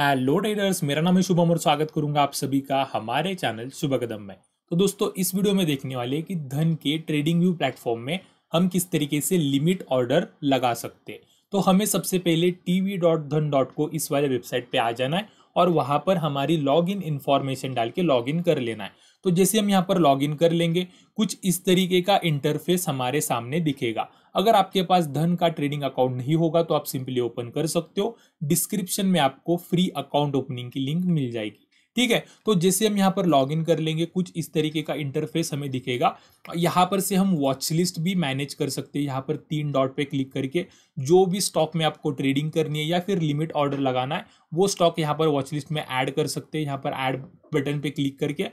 hello traders मेरा नाम है शुभम और स्वागत करूंगा आप सभी का हमारे चैनल शुभ कदम में तो दोस्तों इस वीडियो में देखने वाले कि धन के ट्रेडिंग व्यू प्लेटफॉर्म में हम किस तरीके से लिमिट ऑर्डर लगा सकते हैं तो हमें सबसे पहले टीवी डॉट धन डॉट को इस वाले वेबसाइट पे आ जाना है और वहाँ पर हमारी लॉग इन इन्फॉर्मेशन डाल के लॉग इन कर लेना है तो जैसे हम यहाँ पर लॉग इन कर लेंगे कुछ इस तरीके का इंटरफेस हमारे सामने दिखेगा अगर आपके पास धन का ट्रेडिंग अकाउंट नहीं होगा तो आप सिंपली ओपन कर सकते हो डिस्क्रिप्शन में आपको फ्री अकाउंट ओपनिंग की लिंक मिल जाएगी ठीक है तो जैसे हम यहाँ पर लॉग इन कर लेंगे कुछ इस तरीके का इंटरफेस हमें दिखेगा यहाँ पर से हम वॉच लिस्ट भी मैनेज कर सकते हैं यहाँ पर तीन डॉट पे क्लिक करके जो भी स्टॉक में आपको ट्रेडिंग करनी है या फिर लिमिट ऑर्डर लगाना है वो स्टॉक यहाँ पर वॉच लिस्ट में ऐड कर सकते हैं यहाँ पर ऐड बटन पे क्लिक करके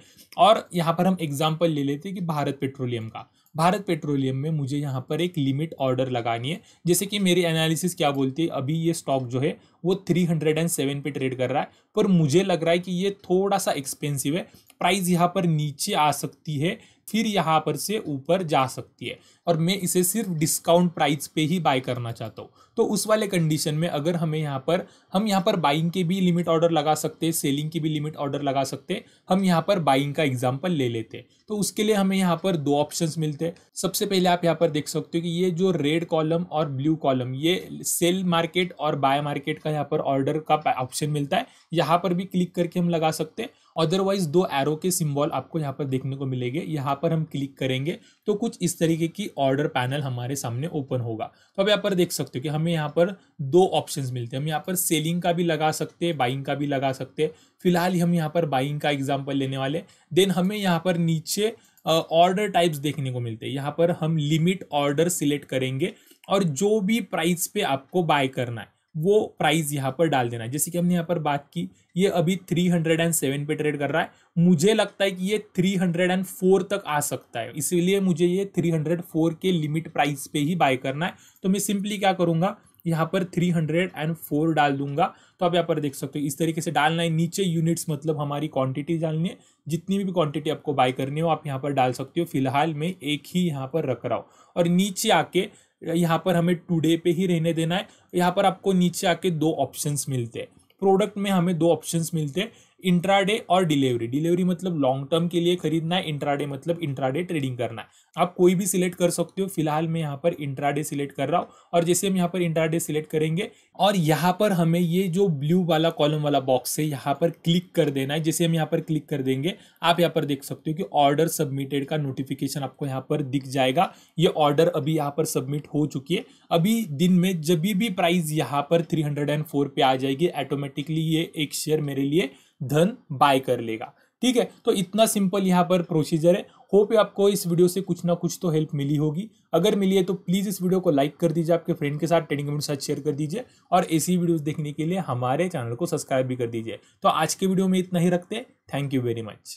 और यहाँ पर हम एग्जाम्पल ले लेते हैं कि भारत पेट्रोलियम का भारत पेट्रोलियम में मुझे यहाँ पर एक लिमिट ऑर्डर लगानी है जैसे कि मेरी एनालिसिस क्या बोलती है अभी ये स्टॉक जो है वो थ्री हंड्रेड एंड सेवन पे ट्रेड कर रहा है पर मुझे लग रहा है कि ये थोड़ा सा एक्सपेंसिव है प्राइस यहाँ पर नीचे आ सकती है फिर यहाँ पर से ऊपर जा सकती है और मैं इसे सिर्फ डिस्काउंट प्राइस पे ही बाय करना चाहता हूँ तो उस वाले कंडीशन में अगर हमें यहाँ पर हम यहाँ पर बाइंग के भी लिमिट ऑर्डर लगा सकते हैं सेलिंग की भी लिमिट ऑर्डर लगा सकते हैं हम यहाँ पर बाइंग का एग्जाम्पल ले लेते हैं तो उसके लिए हमें यहाँ पर दो ऑप्शन मिलते हैं सबसे पहले आप यहाँ पर देख सकते हो कि ये जो रेड कॉलम और ब्लू कॉलम ये सेल मार्केट और बाय मार्केट का यहाँ पर ऑर्डर का ऑप्शन मिलता है यहाँ पर भी क्लिक करके हम लगा सकते हैं अदरवाइज दो एरो के सिंबल आपको यहाँ पर देखने को मिलेंगे यहाँ पर हम क्लिक करेंगे तो कुछ इस तरीके की ऑर्डर पैनल हमारे सामने ओपन होगा तो अब यहाँ पर देख सकते हो कि हमें यहाँ पर दो ऑप्शंस मिलते हैं हम यहाँ पर सेलिंग का भी लगा सकते हैं बाइंग का भी लगा सकते हैं फिलहाल हम यहाँ पर बाइंग का एग्जाम्पल लेने वाले देन हमें यहाँ पर नीचे ऑर्डर uh, टाइप्स देखने को मिलते हैं यहाँ पर हम लिमिट ऑर्डर सिलेक्ट करेंगे और जो भी प्राइस पे आपको बाय करना है वो प्राइस यहाँ पर डाल देना है जैसे कि हमने यहाँ पर बात की ये अभी 307 पे ट्रेड कर रहा है मुझे लगता है कि ये 304 तक आ सकता है इसीलिए मुझे ये 304 के लिमिट प्राइस पे ही बाय करना है तो मैं सिंपली क्या करूँगा यहाँ पर 304 डाल दूंगा तो आप यहाँ पर देख सकते हो इस तरीके से डालना है नीचे यूनिट्स मतलब हमारी क्वांटिटी डालनी है जितनी भी क्वांटिटी आपको बाय करनी हो आप यहाँ पर डाल सकते हो फिलहाल मैं एक ही यहाँ पर रख रहा हूँ और नीचे आके यहाँ पर हमें टुडे पे ही रहने देना है यहाँ पर आपको नीचे आके दो ऑप्शंस मिलते हैं प्रोडक्ट में हमें दो ऑप्शंस मिलते हैं इंट्राडे और डिलीवरी डिलीवरी मतलब लॉन्ग टर्म के लिए खरीदना है इंट्राडे मतलब इंट्राडे ट्रेडिंग करना है आप कोई भी सिलेक्ट कर सकते हो फिलहाल मैं यहाँ पर इंट्राडे सिलेक्ट कर रहा हूँ और जैसे हम यहाँ पर इंट्राडे सिलेक्ट करेंगे और यहाँ पर हमें ये जो ब्लू वाला कॉलम वाला बॉक्स है यहाँ पर क्लिक कर देना है जैसे हम यहाँ पर क्लिक कर देंगे आप यहाँ पर देख सकते हो कि ऑर्डर सबमिटेड का नोटिफिकेशन आपको यहाँ पर दिख जाएगा ये ऑर्डर अभी यहाँ पर सबमिट हो चुकी है अभी दिन में जब भी प्राइस यहाँ पर थ्री हंड्रेड एंड फोर पे आ जाएगी ऑटोमेटिकली ये एक शेयर मेरे लिए धन बाय कर लेगा ठीक है तो इतना सिंपल यहाँ पर प्रोसीजर है होप आपको इस वीडियो से कुछ ना कुछ तो हेल्प मिली होगी अगर मिली है तो प्लीज़ इस वीडियो को लाइक कर दीजिए आपके फ्रेंड के साथ ट्रेडिंग कमेंट साथ शेयर कर दीजिए और ऐसी वीडियोस देखने के लिए हमारे चैनल को सब्सक्राइब भी कर दीजिए तो आज के वीडियो में इतना ही रखते हैं थैंक यू वेरी मच